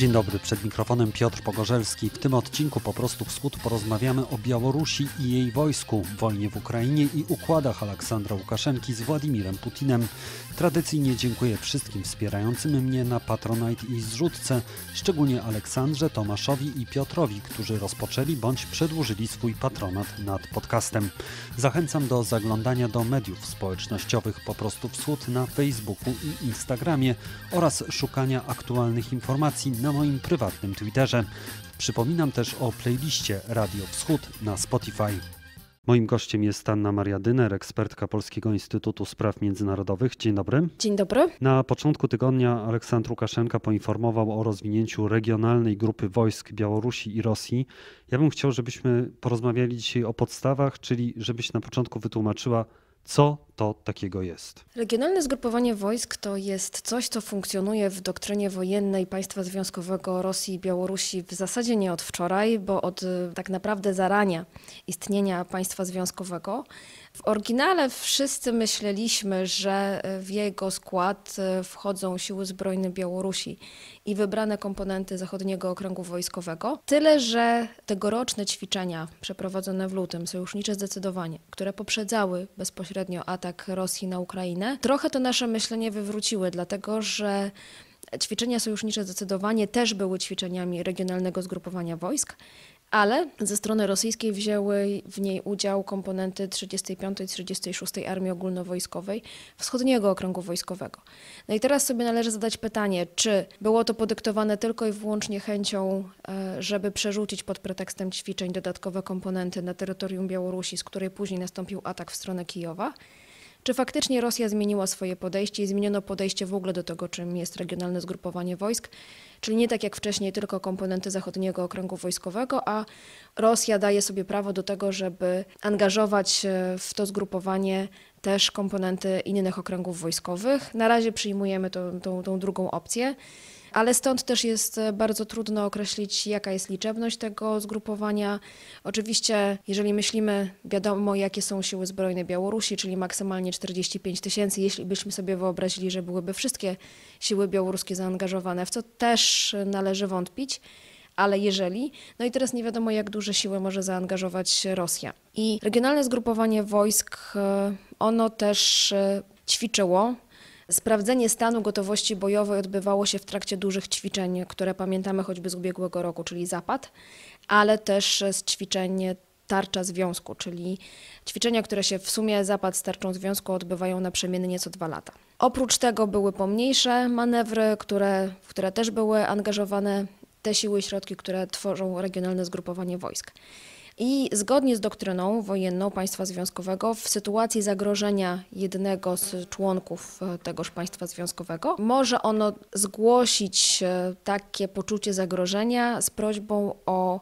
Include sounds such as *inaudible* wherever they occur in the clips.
Dzień dobry, przed mikrofonem Piotr Pogorzelski. W tym odcinku Po prostu Wschód porozmawiamy o Białorusi i jej wojsku, wojnie w Ukrainie i układach Aleksandra Łukaszenki z Władimirem Putinem. Tradycyjnie dziękuję wszystkim wspierającym mnie na Patronite i zrzutce, szczególnie Aleksandrze, Tomaszowi i Piotrowi, którzy rozpoczęli bądź przedłużyli swój patronat nad podcastem. Zachęcam do zaglądania do mediów społecznościowych Po prostu Wschód na Facebooku i Instagramie oraz szukania aktualnych informacji na na moim prywatnym Twitterze. Przypominam też o playliście Radio Wschód na Spotify. Moim gościem jest Anna Maria Dyner, ekspertka Polskiego Instytutu Spraw Międzynarodowych. Dzień dobry. Dzień dobry. Na początku tygodnia Aleksandr Łukaszenka poinformował o rozwinięciu regionalnej grupy wojsk Białorusi i Rosji. Ja bym chciał, żebyśmy porozmawiali dzisiaj o podstawach, czyli żebyś na początku wytłumaczyła, co to takiego jest. Regionalne zgrupowanie wojsk to jest coś, co funkcjonuje w doktrynie wojennej państwa związkowego Rosji i Białorusi w zasadzie nie od wczoraj, bo od y, tak naprawdę zarania istnienia państwa związkowego. W oryginale wszyscy myśleliśmy, że y, w jego skład y, wchodzą siły zbrojne Białorusi i wybrane komponenty zachodniego okręgu wojskowego. Tyle, że tegoroczne ćwiczenia przeprowadzone w lutym, sojusznicze zdecydowanie, które poprzedzały bezpośrednio atak atak Rosji na Ukrainę, trochę to nasze myślenie wywróciły, dlatego że ćwiczenia sojusznicze zdecydowanie też były ćwiczeniami regionalnego zgrupowania wojsk, ale ze strony rosyjskiej wzięły w niej udział komponenty 35 i 36 Armii Ogólnowojskowej Wschodniego Okręgu Wojskowego. No i teraz sobie należy zadać pytanie, czy było to podyktowane tylko i wyłącznie chęcią, e, żeby przerzucić pod pretekstem ćwiczeń dodatkowe komponenty na terytorium Białorusi, z której później nastąpił atak w stronę Kijowa, czy faktycznie Rosja zmieniła swoje podejście i zmieniono podejście w ogóle do tego, czym jest regionalne zgrupowanie wojsk? Czyli nie tak jak wcześniej tylko komponenty zachodniego okręgu wojskowego, a Rosja daje sobie prawo do tego, żeby angażować e, w to zgrupowanie też komponenty innych okręgów wojskowych. Na razie przyjmujemy tę tą, tą drugą opcję ale stąd też jest e, bardzo trudno określić, jaka jest liczebność tego zgrupowania. Oczywiście, jeżeli myślimy, wiadomo, jakie są siły zbrojne Białorusi, czyli maksymalnie 45 tysięcy, jeśli byśmy sobie wyobrazili, że byłyby wszystkie siły białoruskie zaangażowane, w co też należy wątpić ale jeżeli, no i teraz nie wiadomo, jak duże siły może zaangażować Rosja. I regionalne zgrupowanie wojsk, e, ono też e, ćwiczyło Sprawdzenie stanu gotowości bojowej odbywało się w trakcie dużych ćwiczeń, które pamiętamy choćby z ubiegłego roku, czyli Zapad, ale też z ćwiczeń tarcza związku, czyli ćwiczenia, które się w sumie zapad z tarczą związku odbywają naprzemiennie co dwa lata. Oprócz tego były pomniejsze manewry, które, w które też były angażowane te siły i środki, które tworzą regionalne zgrupowanie wojsk. I zgodnie z doktryną wojenną państwa związkowego, w sytuacji zagrożenia jednego z członków e, tegoż państwa związkowego, może ono zgłosić e, takie poczucie zagrożenia z prośbą o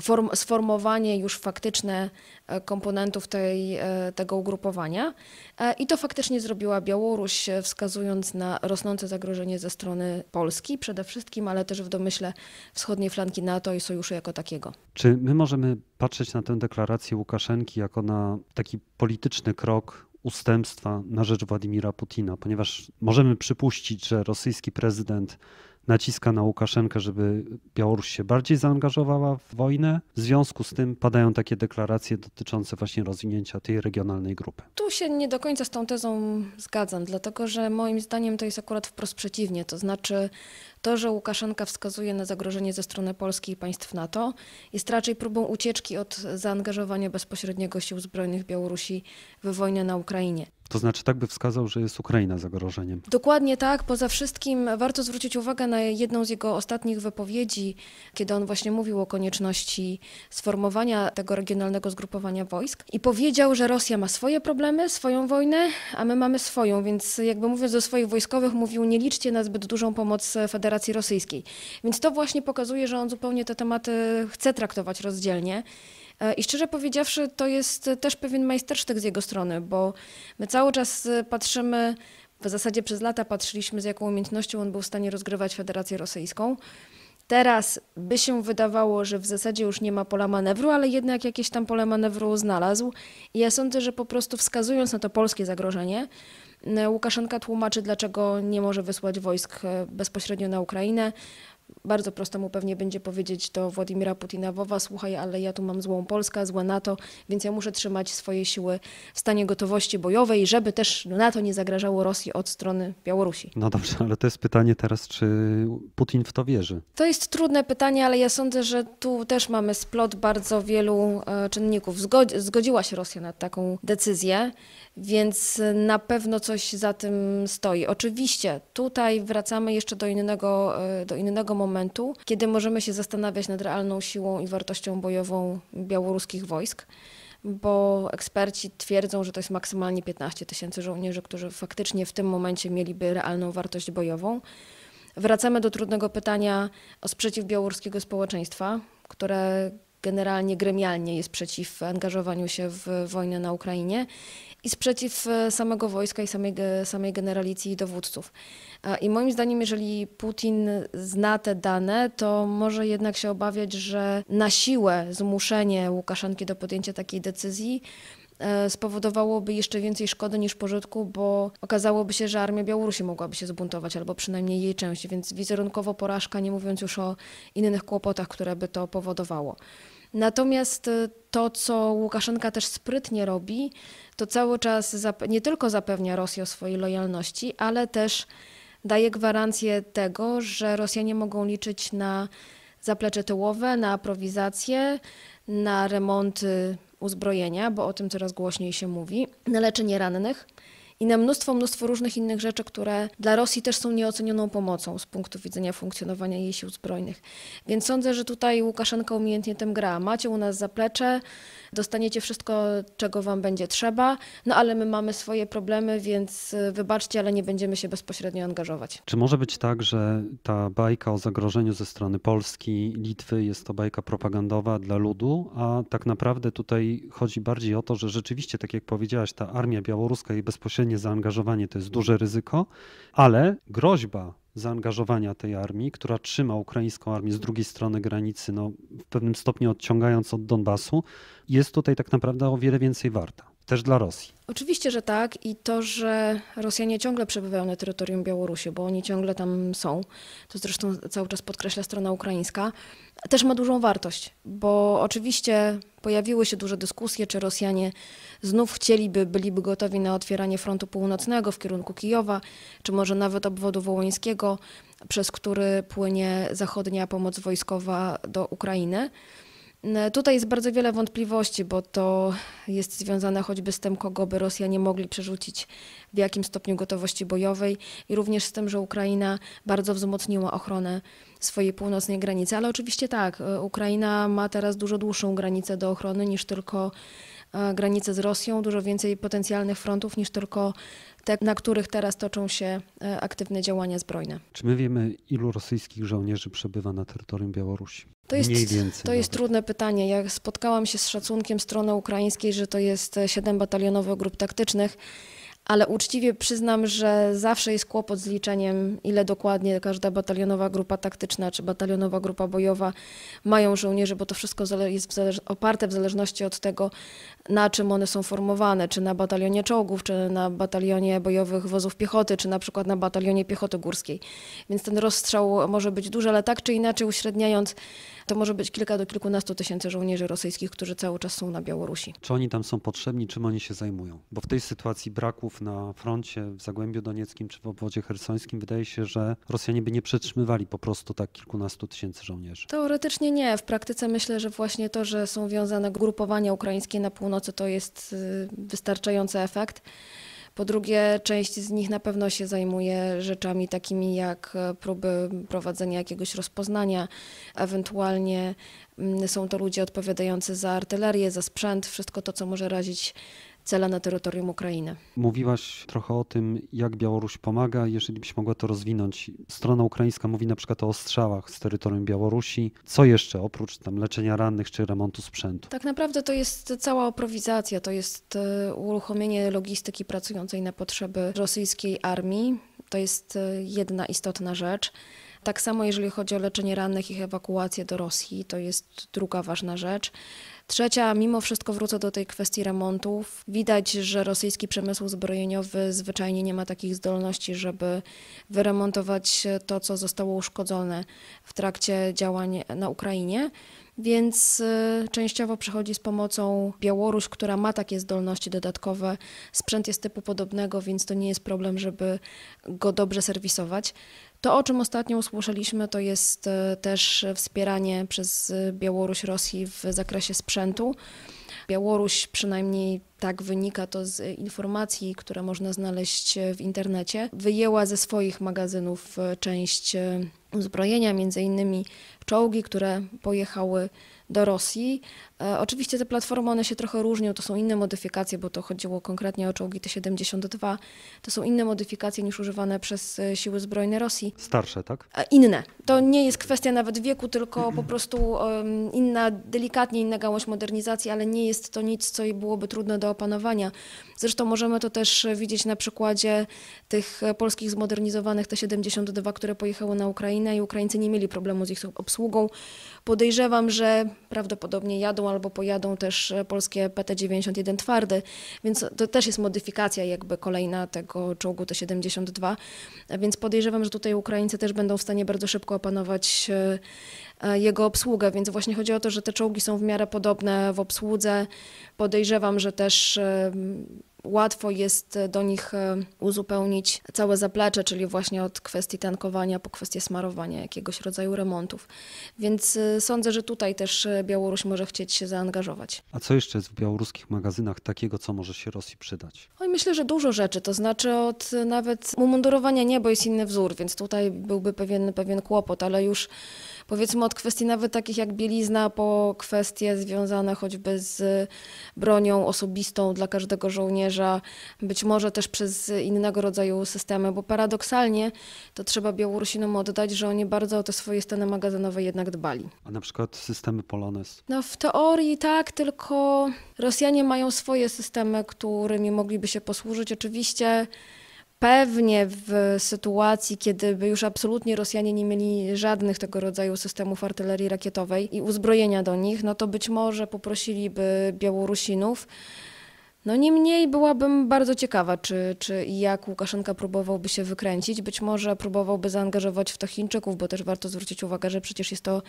form, sformowanie już faktyczne e, komponentów tej, e, tego ugrupowania. E, I to faktycznie zrobiła Białoruś, wskazując na rosnące zagrożenie ze strony Polski przede wszystkim, ale też w domyśle wschodniej flanki NATO i sojuszu jako takiego. Czy my możemy patrzeć na tę deklarację Łukaszenki jako na taki polityczny krok ustępstwa na rzecz Władimira Putina, ponieważ możemy przypuścić, że rosyjski prezydent naciska na Łukaszenkę, żeby Białoruś się bardziej zaangażowała w wojnę. W związku z tym padają takie deklaracje dotyczące właśnie rozwinięcia tej regionalnej grupy. Tu się nie do końca z tą tezą zgadzam, dlatego że moim zdaniem to jest akurat wprost przeciwnie. To znaczy to, że Łukaszenka wskazuje na zagrożenie ze strony Polski i państw NATO, jest raczej próbą ucieczki od zaangażowania bezpośredniego sił zbrojnych Białorusi w wojnę na Ukrainie. To znaczy, tak by wskazał, że jest Ukraina zagrożeniem. Dokładnie tak. Poza wszystkim warto zwrócić uwagę na jedną z jego ostatnich wypowiedzi, kiedy on właśnie mówił o konieczności sformowania tego regionalnego zgrupowania wojsk i powiedział, że Rosja ma swoje problemy, swoją wojnę, a my mamy swoją, więc jakby mówiąc do swoich wojskowych, mówił: Nie liczcie na zbyt dużą pomoc federacji. Federacji Rosyjskiej. Więc to właśnie pokazuje, że on zupełnie te tematy chce traktować rozdzielnie. E, I szczerze powiedziawszy, to jest e, też pewien majstersztyk z jego strony, bo my cały czas e, patrzymy, w zasadzie przez lata patrzyliśmy, z jaką umiejętnością on był w stanie rozgrywać Federację Rosyjską. Teraz by się wydawało, że w zasadzie już nie ma pola manewru, ale jednak jakieś tam pole manewru znalazł. I ja sądzę, że po prostu wskazując na to polskie zagrożenie, Łukaszenka tłumaczy, dlaczego nie może wysłać wojsk e, bezpośrednio na Ukrainę bardzo prosto mu pewnie będzie powiedzieć do Władimira Putina, Wowa, słuchaj, ale ja tu mam złą Polskę, złe NATO, więc ja muszę trzymać swoje siły w stanie gotowości bojowej, żeby też NATO nie zagrażało Rosji od strony Białorusi. No dobrze, ale to jest pytanie teraz, czy Putin w to wierzy? To jest trudne pytanie, ale ja sądzę, że tu też mamy splot bardzo wielu e, czynników. Zgodzi zgodziła się Rosja na taką decyzję, więc na pewno coś za tym stoi. Oczywiście tutaj wracamy jeszcze do innego, e, do innego momentu, kiedy możemy się zastanawiać nad realną siłą i wartością bojową białoruskich wojsk bo eksperci twierdzą, że to jest maksymalnie 15 tysięcy żołnierzy, którzy faktycznie w tym momencie mieliby realną wartość bojową. Wracamy do trudnego pytania o sprzeciw białoruskiego społeczeństwa, które generalnie gremialnie jest przeciw angażowaniu się w wojnę na Ukrainie i sprzeciw e, samego wojska i samej, samej generalicji i dowódców. E, I moim zdaniem, jeżeli Putin zna te dane, to może jednak się obawiać, że na siłę zmuszenie Łukaszenki do podjęcia takiej decyzji e, spowodowałoby jeszcze więcej szkody niż pożytku, bo okazałoby się, że armia Białorusi mogłaby się zbuntować, albo przynajmniej jej część, więc wizerunkowo porażka, nie mówiąc już o innych kłopotach, które by to powodowało. Natomiast e, to, co Łukaszenka też sprytnie robi, to cały czas nie tylko zapewnia Rosji o swojej lojalności, ale też daje gwarancję tego, że Rosjanie mogą liczyć na zaplecze tyłowe, na aprowizację, na remonty uzbrojenia, bo o tym coraz głośniej się mówi, na leczenie rannych i na mnóstwo, mnóstwo różnych innych rzeczy, które dla Rosji też są nieocenioną pomocą z punktu widzenia funkcjonowania jej sił zbrojnych. Więc sądzę, że tutaj Łukaszenka umiejętnie tym gra. Macie u nas zaplecze, dostaniecie wszystko, czego wam będzie trzeba, no ale my mamy swoje problemy, więc y, wybaczcie, ale nie będziemy się bezpośrednio angażować. Czy może być tak, że ta bajka o zagrożeniu ze strony Polski, Litwy jest to bajka propagandowa dla ludu, a tak naprawdę tutaj chodzi bardziej o to, że rzeczywiście, tak jak powiedziałaś, ta armia białoruska i bezpośrednio zaangażowanie to jest duże ryzyko, ale groźba zaangażowania tej armii, która trzyma ukraińską armię z drugiej strony granicy, no, w pewnym stopniu odciągając od Donbasu, jest tutaj tak naprawdę o wiele więcej warta też dla Rosji. Oczywiście, że tak i to, że Rosjanie ciągle przebywają na terytorium Białorusi, bo oni ciągle tam są, to zresztą cały czas podkreśla strona ukraińska, też ma dużą wartość, bo oczywiście pojawiły się duże dyskusje, czy Rosjanie znów chcieliby, byliby gotowi na otwieranie frontu północnego w kierunku Kijowa, czy może nawet obwodu wołońskiego, przez który płynie zachodnia pomoc wojskowa do Ukrainy. Tutaj jest bardzo wiele wątpliwości, bo to jest związane choćby z tym, kogo by nie mogli przerzucić, w jakim stopniu gotowości bojowej i również z tym, że Ukraina bardzo wzmocniła ochronę swojej północnej granicy. Ale oczywiście tak, y, Ukraina ma teraz dużo dłuższą granicę do ochrony niż tylko E, granicę z Rosją, dużo więcej potencjalnych frontów niż tylko te, na których teraz toczą się e, aktywne działania zbrojne. Czy my wiemy, ilu rosyjskich żołnierzy przebywa na terytorium Białorusi? To jest, to jest trudne pytanie. Ja spotkałam się z szacunkiem strony ukraińskiej, że to jest e, siedem batalionowych grup taktycznych ale uczciwie przyznam, że zawsze jest kłopot z liczeniem, ile dokładnie każda batalionowa grupa taktyczna czy batalionowa grupa bojowa mają żołnierzy, bo to wszystko jest oparte w zależności od tego, na czym one są formowane, czy na batalionie czołgów, czy na batalionie bojowych wozów piechoty, czy na przykład na batalionie piechoty górskiej. Więc ten rozstrzał może być duży, ale tak czy inaczej uśredniając, to może być kilka do kilkunastu tysięcy żołnierzy rosyjskich, którzy cały czas są na Białorusi. Czy oni tam są potrzebni, czym oni się zajmują? Bo w tej sytuacji braku na froncie w Zagłębiu Donieckim czy w obwodzie hersońskim, wydaje się, że Rosjanie by nie przetrzymywali po prostu tak kilkunastu tysięcy żołnierzy. Teoretycznie nie. W praktyce myślę, że właśnie to, że są wiązane grupowania ukraińskie na północy, to jest y, wystarczający efekt. Po drugie, część z nich na pewno się zajmuje rzeczami takimi jak e, próby prowadzenia jakiegoś rozpoznania, ewentualnie mm, są to ludzie odpowiadający za artylerię, za sprzęt, wszystko to, co może razić cele na terytorium Ukrainy. Mówiłaś trochę o tym, jak Białoruś pomaga, jeżeli byś mogła to rozwinąć. Strona ukraińska mówi na przykład o ostrzałach z terytorium Białorusi. Co jeszcze oprócz tam leczenia rannych czy remontu sprzętu? Tak naprawdę to jest cała oprowizacja, to jest e, uruchomienie logistyki pracującej na potrzeby rosyjskiej armii. To jest e, jedna istotna rzecz. Tak samo jeżeli chodzi o leczenie rannych, ich ewakuację do Rosji, to jest druga ważna rzecz. Trzecia, mimo wszystko wrócę do tej kwestii remontów. Widać, że rosyjski przemysł zbrojeniowy zwyczajnie nie ma takich zdolności, żeby wyremontować to, co zostało uszkodzone w trakcie działań na Ukrainie. Więc y, częściowo przychodzi z pomocą Białoruś, która ma takie zdolności dodatkowe. Sprzęt jest typu podobnego, więc to nie jest problem, żeby go dobrze serwisować. To, o czym ostatnio usłyszeliśmy, to jest e, też wspieranie przez Białoruś Rosji w zakresie sprzętu. Białoruś, przynajmniej tak wynika to z informacji, które można znaleźć w internecie, wyjęła ze swoich magazynów e, część e, uzbrojenia, między innymi czołgi, które pojechały do Rosji. E, oczywiście te platformy, one się trochę różnią, to są inne modyfikacje, bo to chodziło konkretnie o czołgi T-72. To są inne modyfikacje niż używane przez e, siły zbrojne Rosji. Starsze, tak? E, inne. To nie jest kwestia nawet wieku, tylko po *clears throat* prostu inna, delikatnie inna gałąź modernizacji, ale nie jest to nic, co byłoby trudne do opanowania. Zresztą możemy to też widzieć na przykładzie tych polskich zmodernizowanych T-72, które pojechały na Ukrainę i Ukraińcy nie mieli problemu z ich obsługą. Podejrzewam, że prawdopodobnie jadą albo pojadą też e, polskie PT-91 twardy, więc to też jest modyfikacja jakby kolejna tego czołgu T-72, e, więc podejrzewam, że tutaj Ukraińcy też będą w stanie bardzo szybko opanować e, jego obsługę, więc właśnie chodzi o to, że te czołgi są w miarę podobne w obsłudze. Podejrzewam, że też łatwo jest e, do nich e, uzupełnić całe zaplecze, czyli właśnie od kwestii tankowania po kwestie smarowania, jakiegoś rodzaju remontów. Więc e, sądzę, że tutaj też Białoruś może chcieć się zaangażować. A co jeszcze jest w białoruskich magazynach takiego, co może się Rosji przydać? Oj, myślę, że dużo rzeczy, to znaczy od nawet umundurowania niebo jest inny wzór, więc tutaj byłby pewien, pewien kłopot, ale już powiedzmy od kwestii nawet takich jak bielizna, po kwestie związane choćby z bronią osobistą dla każdego żołnierza, być może też przez innego rodzaju systemy, bo paradoksalnie to trzeba Białorusinom oddać, że oni bardzo o te swoje stany magazynowe jednak dbali. A na przykład systemy Polones? No w teorii tak, tylko Rosjanie mają swoje systemy, którymi mogliby się posłużyć. Oczywiście Pewnie w sytuacji, kiedy by już absolutnie Rosjanie nie mieli żadnych tego rodzaju systemów artylerii rakietowej i uzbrojenia do nich, no to być może poprosiliby Białorusinów no niemniej byłabym bardzo ciekawa, czy, czy jak Łukaszenka próbowałby się wykręcić. Być może próbowałby zaangażować w to Chińczyków, bo też warto zwrócić uwagę, że przecież jest to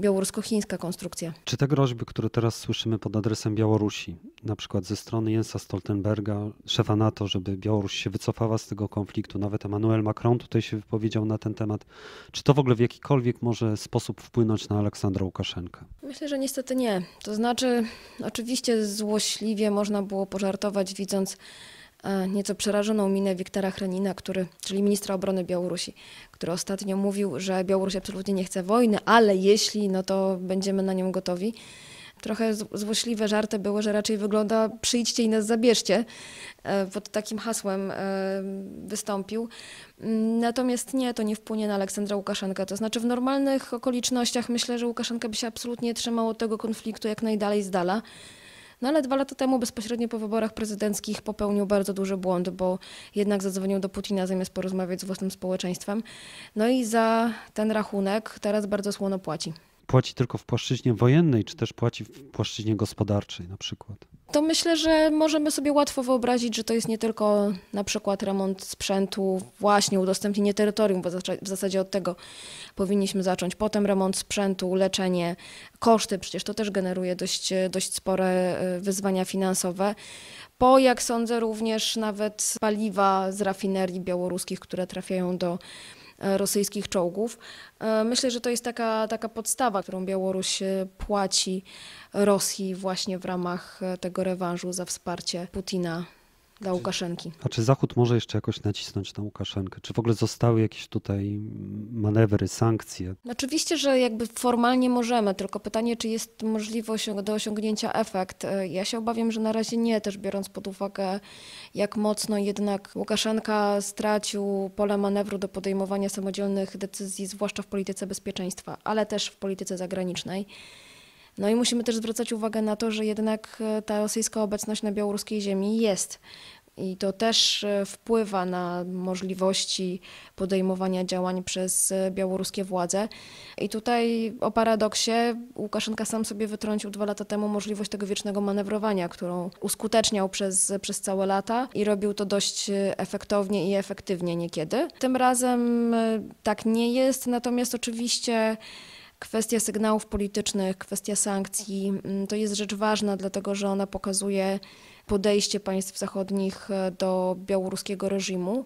białorusko-chińska konstrukcja. Czy te groźby, które teraz słyszymy pod adresem Białorusi, na przykład ze strony Jensa Stoltenberga, szefa NATO, żeby Białoruś się wycofała z tego konfliktu, nawet Emmanuel Macron tutaj się wypowiedział na ten temat, czy to w ogóle w jakikolwiek może sposób wpłynąć na Aleksandra Łukaszenkę? Myślę, że niestety nie. To znaczy, oczywiście złośliwie można było pożartować, widząc e, nieco przerażoną minę Wiktora Hrenina, który, czyli ministra obrony Białorusi, który ostatnio mówił, że Białoruś absolutnie nie chce wojny, ale jeśli, no to będziemy na nią gotowi. Trochę złośliwe żarty były, że raczej wygląda przyjdźcie i nas zabierzcie. E, pod takim hasłem e, wystąpił. Mm, natomiast nie, to nie wpłynie na Aleksandra Łukaszenkę. To znaczy w normalnych okolicznościach myślę, że Łukaszenka by się absolutnie trzymał od tego konfliktu jak najdalej z dala. No ale dwa lata temu, bezpośrednio po wyborach prezydenckich, popełnił bardzo duży błąd, bo jednak zadzwonił do Putina zamiast porozmawiać z własnym społeczeństwem. No i za ten rachunek teraz bardzo słono płaci płaci tylko w płaszczyźnie wojennej, czy też płaci w płaszczyźnie gospodarczej na przykład? To myślę, że możemy sobie łatwo wyobrazić, że to jest nie tylko na przykład remont sprzętu, właśnie udostępnienie terytorium, bo w zasadzie od tego powinniśmy zacząć. Potem remont sprzętu, leczenie, koszty, przecież to też generuje dość, dość spore e, wyzwania finansowe. Po, jak sądzę, również nawet paliwa z rafinerii białoruskich, które trafiają do E, rosyjskich czołgów. E, myślę, że to jest taka, taka podstawa, którą Białoruś e, płaci Rosji właśnie w ramach tego rewanżu za wsparcie Putina dla znaczy- Łukaszenki. A czy Zachód może jeszcze jakoś nacisnąć na Łukaszenkę? Czy w ogóle zostały jakieś tutaj manewry, sankcje? No, oczywiście, że jakby formalnie możemy, tylko pytanie, czy jest możliwość do osiągnięcia efekt. E, ja się obawiam, że na razie nie, też biorąc pod uwagę, jak mocno jednak Łukaszenka stracił pole manewru do podejmowania samodzielnych decyzji, zwłaszcza w polityce bezpieczeństwa, ale też w polityce zagranicznej. No i musimy też zwracać uwagę na to, że jednak e, ta rosyjska obecność na białoruskiej ziemi jest. I to też e, wpływa na możliwości podejmowania działań przez e, białoruskie władze. I tutaj o paradoksie Łukaszenka sam sobie wytrącił dwa lata temu możliwość tego wiecznego manewrowania, którą uskuteczniał przez, przez całe lata i robił to dość efektownie i efektywnie niekiedy. Tym razem tak nie jest, natomiast oczywiście Kwestia sygnałów politycznych, kwestia sankcji mm, to jest rzecz ważna, dlatego że ona pokazuje podejście państw zachodnich e, do białoruskiego reżimu.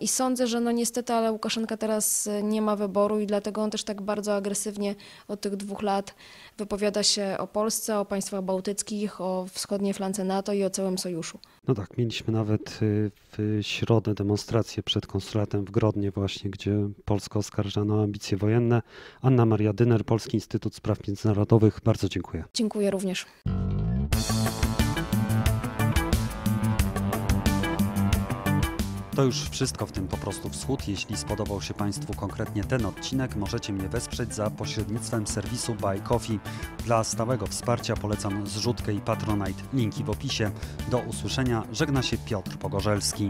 I sądzę, że no niestety, ale Łukaszenka teraz e, nie ma wyboru i dlatego on też tak bardzo agresywnie od tych dwóch lat wypowiada się o Polsce, o państwach bałtyckich, o wschodniej flance NATO i o całym sojuszu. No tak, mieliśmy nawet e, w środę demonstrację przed konsulatem w Grodnie właśnie, gdzie Polska oskarżano o ambicje wojenne. Anna Maria Dyner, Polski Instytut Spraw Międzynarodowych, bardzo dziękuję. Dziękuję również. To już wszystko w tym po prostu wschód. Jeśli spodobał się Państwu konkretnie ten odcinek, możecie mnie wesprzeć za pośrednictwem serwisu Buy Coffee. Dla stałego wsparcia polecam zrzutkę i Patronite. Linki w opisie. Do usłyszenia. Żegna się Piotr Pogorzelski.